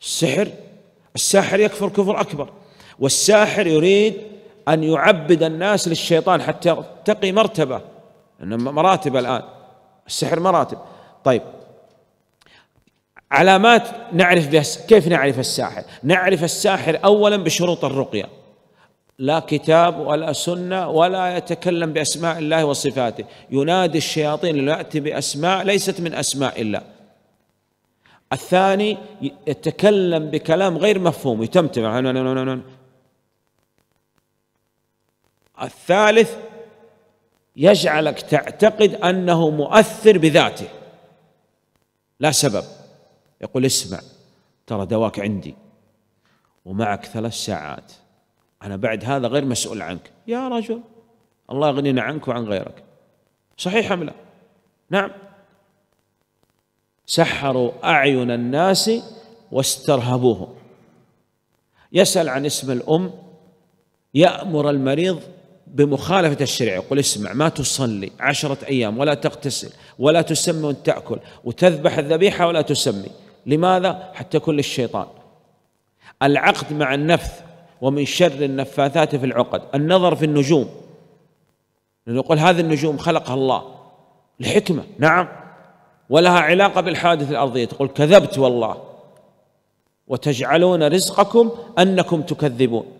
السحر الساحر يكفر كفر أكبر والساحر يريد أن يعبد الناس للشيطان حتى يرتقي مرتبة مراتب الآن السحر مراتب طيب علامات نعرف بها كيف نعرف الساحر نعرف الساحر أولا بشروط الرقية لا كتاب ولا سنة ولا يتكلم بأسماء الله وصفاته ينادي الشياطين ليأتي بأسماء ليست من أسماء الله الثاني يتكلم بكلام غير مفهوم يتمتم الثالث يجعلك تعتقد انه مؤثر بذاته لا سبب يقول اسمع ترى دواك عندي ومعك ثلاث ساعات انا بعد هذا غير مسؤول عنك يا رجل الله يغنينا عنك وعن غيرك صحيح ام لا نعم سحروا أعين الناس واسترهبوهم يسأل عن اسم الأم يأمر المريض بمخالفة الشريعة يقول اسمع ما تصلي عشرة أيام ولا تغتسل ولا تسمي وتأكل وتذبح الذبيحة ولا تسمي لماذا؟ حتى يكون للشيطان العقد مع النفث ومن شر النفاثات في العقد النظر في النجوم نقول هذه النجوم خلقها الله لحكمة نعم ولها علاقة بالحادث الأرضية تقول كذبت والله وتجعلون رزقكم أنكم تكذبون